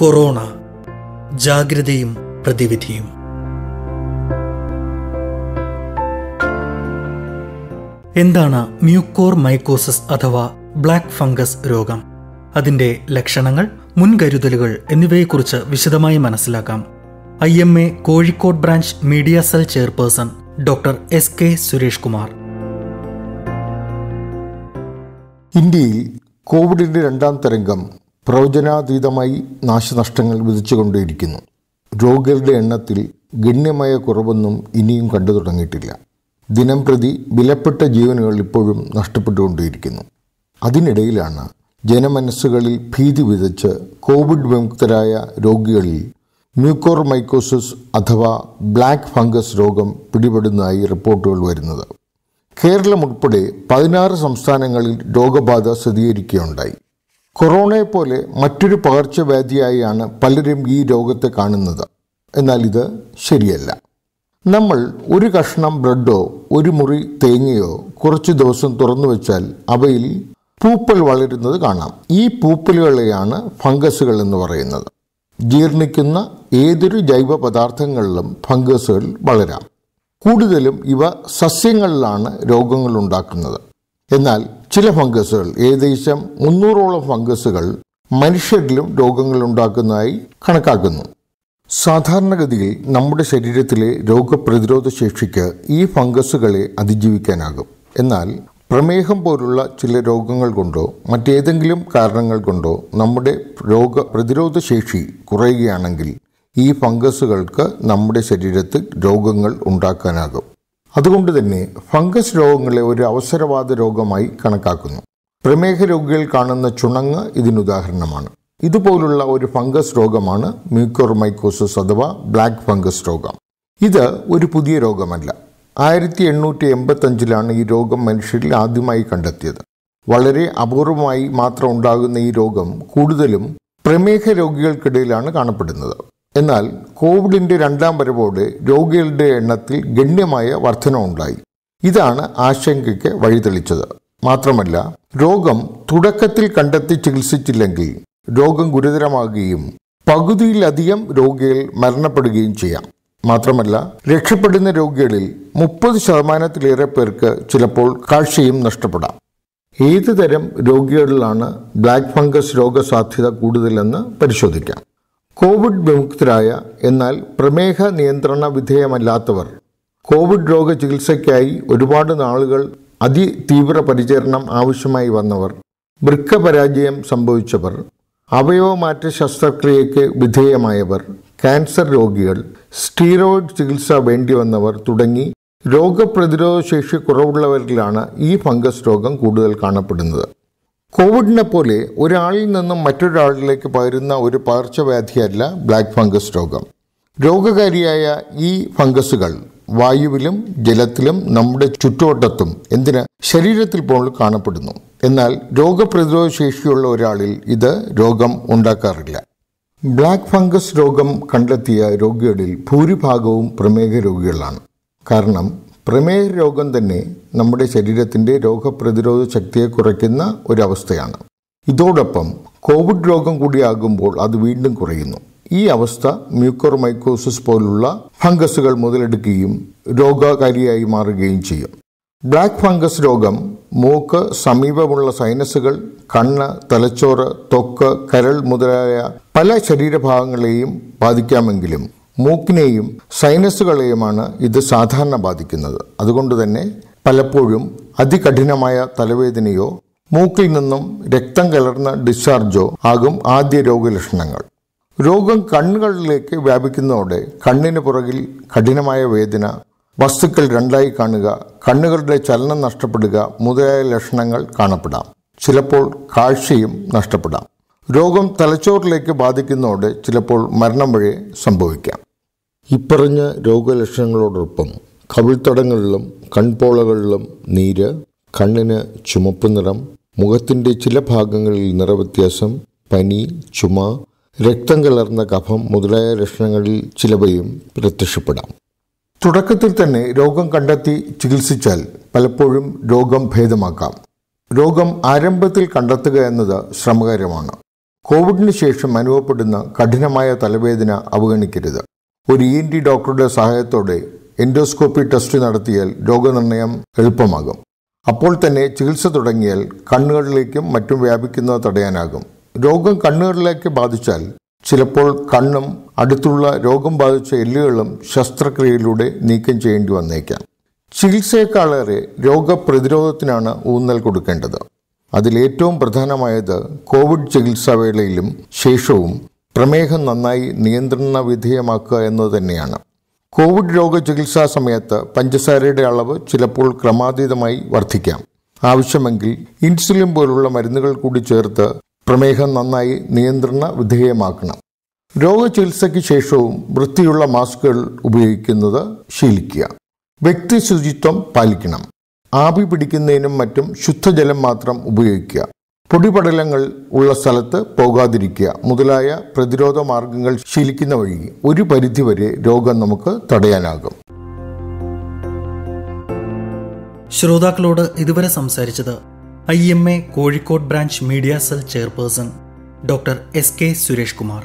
corona ജാഗ്രതയും പ്രതിവിധിയും എന്താണ് മ്യൂക്കോർ മൈക്കോസിസ് അഥവാ ബ്ലാക്ക് ഫംഗസ് രോഗം അതിന്റെ ലക്ഷണങ്ങൾ മുൻകരുതലുകൾ എന്നിവയെക്കുറിച്ച് വിശദമായി മനസ്സിലാക്കാം I M A Kozhikode branch media cell chairperson doctor S K Suresh Kumar ഇന്ത്യയിൽ കോവിഡിന്റെ രണ്ടാം തരംഗം പ്രവചനാതീതമായി നാശനഷ്ടങ്ങൾ വിധിച്ചുകൊണ്ടേയിരിക്കുന്നു രോഗികളുടെ എണ്ണത്തിൽ ഗണ്യമായ കുറവൊന്നും ഇനിയും കണ്ടു തുടങ്ങിയിട്ടില്ല ദിനം പ്രതി വിലപ്പെട്ട ജീവനുകൾ ഇപ്പോഴും നഷ്ടപ്പെട്ടുകൊണ്ടേയിരിക്കുന്നു അതിനിടയിലാണ് ജനമനസ്സുകളിൽ ഭീതി വിതച്ച് കോവിഡ് വിമുക്തരായ രോഗികളിൽ മ്യൂക്കോർമൈക്കോസിസ് അഥവാ ബ്ലാക്ക് ഫംഗസ് രോഗം പിടിപെടുന്നതായി റിപ്പോർട്ടുകൾ വരുന്നത് കേരളം ഉൾപ്പെടെ പതിനാറ് സംസ്ഥാനങ്ങളിൽ രോഗബാധ സ്ഥിരീകരിക്കുകയുണ്ടായി കൊറോണയെ പോലെ മറ്റൊരു പകർച്ചവ്യാധിയായാണ് പലരും ഈ രോഗത്തെ കാണുന്നത് എന്നാൽ ഇത് ശരിയല്ല നമ്മൾ ഒരു കഷ്ണം ബ്രെഡോ ഒരു മുറി തേങ്ങയോ കുറച്ച് ദിവസം തുറന്നു വെച്ചാൽ അവയിൽ പൂപ്പൽ വളരുന്നത് കാണാം ഈ പൂപ്പലുകളെയാണ് ഫംഗസുകൾ എന്ന് പറയുന്നത് ജീർണിക്കുന്ന ഏതൊരു ജൈവ പദാർത്ഥങ്ങളിലും ഫംഗസുകൾ വളരാം കൂടുതലും ഇവ സസ്യങ്ങളിലാണ് രോഗങ്ങൾ ഉണ്ടാക്കുന്നത് എന്നാൽ ചില ഫംഗസുകൾ ഏകദേശം മുന്നൂറോളം ഫംഗസുകൾ മനുഷ്യരിലും രോഗങ്ങൾ ഉണ്ടാക്കുന്നതായി കണക്കാക്കുന്നു സാധാരണഗതിയിൽ നമ്മുടെ ശരീരത്തിലെ രോഗപ്രതിരോധ ശേഷിക്ക് ഈ ഫംഗസുകളെ അതിജീവിക്കാനാകും എന്നാൽ പ്രമേഹം പോലുള്ള ചില രോഗങ്ങൾ കൊണ്ടോ മറ്റേതെങ്കിലും കാരണങ്ങൾ കൊണ്ടോ നമ്മുടെ രോഗപ്രതിരോധ ശേഷി കുറയുകയാണെങ്കിൽ ഈ ഫംഗസുകൾക്ക് നമ്മുടെ ശരീരത്തിൽ രോഗങ്ങൾ ഉണ്ടാക്കാനാകും അതുകൊണ്ട് തന്നെ ഫംഗസ് രോഗങ്ങളെ ഒരു അവസരവാദ രോഗമായി കണക്കാക്കുന്നു പ്രമേഹ രോഗികൾ കാണുന്ന ചുണങ്ങ് ഇതിനുദാഹരണമാണ് ഇതുപോലുള്ള ഒരു ഫംഗസ് രോഗമാണ് മ്യൂക്കോർമൈക്കോസിസ് അഥവാ ബ്ലാക്ക് ഫംഗസ് രോഗം ഇത് ഒരു പുതിയ രോഗമല്ല ആയിരത്തി എണ്ണൂറ്റി എൺപത്തഞ്ചിലാണ് ഈ രോഗം മനുഷ്യരിൽ ആദ്യമായി കണ്ടെത്തിയത് വളരെ അപൂർവമായി മാത്രം ഉണ്ടാകുന്ന ഈ രോഗം കൂടുതലും പ്രമേഹ രോഗികൾക്കിടയിലാണ് കാണപ്പെടുന്നത് എന്നാൽ കോവിഡിന്റെ രണ്ടാം വരവോടെ രോഗികളുടെ എണ്ണത്തിൽ ഗണ്യമായ വർധനവുണ്ടായി ഇതാണ് ആശങ്കയ്ക്ക് വഴിതെളിച്ചത് മാത്രമല്ല രോഗം തുടക്കത്തിൽ കണ്ടെത്തി ചികിത്സിച്ചില്ലെങ്കിൽ രോഗം ഗുരുതരമാകുകയും പകുതിയിലധികം രോഗികൾ മരണപ്പെടുകയും ചെയ്യാം മാത്രമല്ല രക്ഷപ്പെടുന്ന രോഗികളിൽ മുപ്പത് ശതമാനത്തിലേറെ പേർക്ക് ചിലപ്പോൾ കാഴ്ചയും നഷ്ടപ്പെടാം തരം രോഗികളിലാണ് ബ്ലാക്ക് ഫംഗസ് രോഗസാധ്യത കൂടുതലെന്ന് പരിശോധിക്കാം കോവിഡ് വിമുക്തരായ എന്നാൽ പ്രമേഹ നിയന്ത്രണ വിധേയമല്ലാത്തവർ കോവിഡ് രോഗ ചികിത്സയ്ക്കായി ഒരുപാട് നാളുകൾ അതിതീവ്ര പരിചരണം ആവശ്യമായി വന്നവർ വൃക്കപരാജയം സംഭവിച്ചവർ അവയവമാറ്റ ശസ്ത്രക്രിയയ്ക്ക് വിധേയമായവർ ക്യാൻസർ രോഗികൾ സ്റ്റീറോയിഡ് ചികിത്സ വന്നവർ തുടങ്ങി രോഗപ്രതിരോധ ശേഷി കുറവുള്ളവരിലാണ് ഈ ഫംഗസ് രോഗം കൂടുതൽ കാണപ്പെടുന്നത് കോവിഡിനെ പോലെ ഒരാളിൽ നിന്നും മറ്റൊരാളിലേക്ക് പകരുന്ന ഒരു പകർച്ചവ്യാധിയല്ല ബ്ലാക്ക് ഫംഗസ് രോഗം രോഗകാരിയായ ഈ ഫംഗസുകൾ വായുവിലും ജലത്തിലും നമ്മുടെ ചുറ്റുവട്ടത്തും എന്തിന് ശരീരത്തിൽ പോലും കാണപ്പെടുന്നു എന്നാൽ രോഗപ്രതിരോധ ശേഷിയുള്ള ഒരാളിൽ ഇത് രോഗം ഉണ്ടാക്കാറില്ല ബ്ലാക്ക് ഫംഗസ് രോഗം കണ്ടെത്തിയ രോഗികളിൽ ഭൂരിഭാഗവും പ്രമേഹ രോഗികളാണ് കാരണം പ്രമേഹ രോഗം തന്നെ നമ്മുടെ ശരീരത്തിൻ്റെ രോഗപ്രതിരോധ ശക്തിയെ കുറയ്ക്കുന്ന ഒരവസ്ഥയാണ് ഇതോടൊപ്പം കോവിഡ് രോഗം കൂടിയാകുമ്പോൾ അത് വീണ്ടും കുറയുന്നു ഈ അവസ്ഥ മ്യൂക്കോർമൈക്കോസിസ് പോലുള്ള ഫംഗസുകൾ മുതലെടുക്കുകയും രോഗകാരിയായി മാറുകയും ചെയ്യും ബ്ലാക്ക് ഫംഗസ് രോഗം മൂക്ക് സമീപമുള്ള സൈനസുകൾ കണ്ണ് തലച്ചോറ് തൊക്ക് കരൾ മുതലായ പല ശരീരഭാഗങ്ങളെയും ബാധിക്കാമെങ്കിലും മൂക്കിനെയും സൈനസുകളെയുമാണ് ഇത് സാധാരണ ബാധിക്കുന്നത് അതുകൊണ്ട് തന്നെ പലപ്പോഴും അതികഠിനമായ തലവേദനയോ മൂക്കിൽ നിന്നും രക്തം കലർന്ന ഡിസ്ചാർജോ ആകും ആദ്യ രോഗലക്ഷണങ്ങൾ രോഗം കണ്ണുകളിലേക്ക് വ്യാപിക്കുന്നതോടെ കണ്ണിന് പുറകിൽ കഠിനമായ വേദന വസ്തുക്കൾ രണ്ടായി കാണുക കണ്ണുകളുടെ ചലനം നഷ്ടപ്പെടുക മുതലായ ലക്ഷണങ്ങൾ കാണപ്പെടാം ചിലപ്പോൾ കാഴ്ചയും നഷ്ടപ്പെടാം രോഗം തലച്ചോറിലേക്ക് ബാധിക്കുന്നതോടെ ചിലപ്പോൾ മരണം വഴി സംഭവിക്കാം ഇപ്പറഞ്ഞ രോഗലക്ഷണങ്ങളോടൊപ്പം കവിൾത്തടങ്ങളിലും കൺപോളകളിലും നീര് കണ്ണിന് ചുമപ്പ് നിറം മുഖത്തിൻ്റെ ചില ഭാഗങ്ങളിൽ നിറവ്യത്യാസം പനി ചുമ രക്തം കലർന്ന കഫം മുതലായ ലക്ഷണങ്ങളിൽ ചിലവയും പ്രത്യക്ഷപ്പെടാം തുടക്കത്തിൽ തന്നെ രോഗം കണ്ടെത്തി ചികിത്സിച്ചാൽ പലപ്പോഴും രോഗം ഭേദമാക്കാം രോഗം ആരംഭത്തിൽ കണ്ടെത്തുക എന്നത് ശ്രമകരമാണ് കോവിഡിന് ശേഷം അനുഭവപ്പെടുന്ന കഠിനമായ തലവേദന അവഗണിക്കരുത് ഒരു ഇ എൻ ടി ഡോക്ടറുടെ സഹായത്തോടെ എൻഡോസ്കോപ്പി ടെസ്റ്റ് നടത്തിയാൽ രോഗനിർണയം എളുപ്പമാകും അപ്പോൾ തന്നെ ചികിത്സ തുടങ്ങിയാൽ കണ്ണുകളിലേക്കും മറ്റും വ്യാപിക്കുന്നത് തടയാനാകും രോഗം കണ്ണുകളിലേക്ക് ബാധിച്ചാൽ ചിലപ്പോൾ കണ്ണും അടുത്തുള്ള രോഗം ബാധിച്ച എല്ലുകളും ശസ്ത്രക്രിയയിലൂടെ നീക്കം ചെയ്യേണ്ടി വന്നേക്കാം ചികിത്സയെക്കാളേറെ രോഗപ്രതിരോധത്തിനാണ് ഊന്നൽ കൊടുക്കേണ്ടത് അതിലേറ്റവും പ്രധാനമായത് കോവിഡ് ചികിത്സാ വേളയിലും ശേഷവും പ്രമേഹം നന്നായി നിയന്ത്രണ വിധേയമാക്കുക എന്നത് തന്നെയാണ് കോവിഡ് രോഗ ചികിത്സാ സമയത്ത് പഞ്ചസാരയുടെ അളവ് ചിലപ്പോൾ ക്രമാതീതമായി വർദ്ധിക്കാം ആവശ്യമെങ്കിൽ ഇൻസുലിൻ പോലുള്ള മരുന്നുകൾ കൂടി ചേർത്ത് പ്രമേഹം നന്നായി നിയന്ത്രണ വിധേയമാക്കണം രോഗചികിത്സയ്ക്ക് ശേഷവും വൃത്തിയുള്ള മാസ്കുകൾ ഉപയോഗിക്കുന്നത് ശീലിക്കുക വ്യക്തി ശുചിത്വം പാലിക്കണം ആവി പിടിക്കുന്നതിനും മറ്റും ശുദ്ധജലം മാത്രം ഉപയോഗിക്കുക പൊടിപടലങ്ങൾ ഉള്ള സ്ഥലത്ത് പോകാതിരിക്കുക മുതലായ പ്രതിരോധ മാർഗങ്ങൾ ശീലിക്കുന്ന വഴി ഒരു പരിധിവരെ രോഗം നമുക്ക് തടയാനാകും ശ്രോതാക്കളോട് ഇതുവരെ സംസാരിച്ചത് I M A Kozhikode branch media cell chairperson doctor S K Suresh Kumar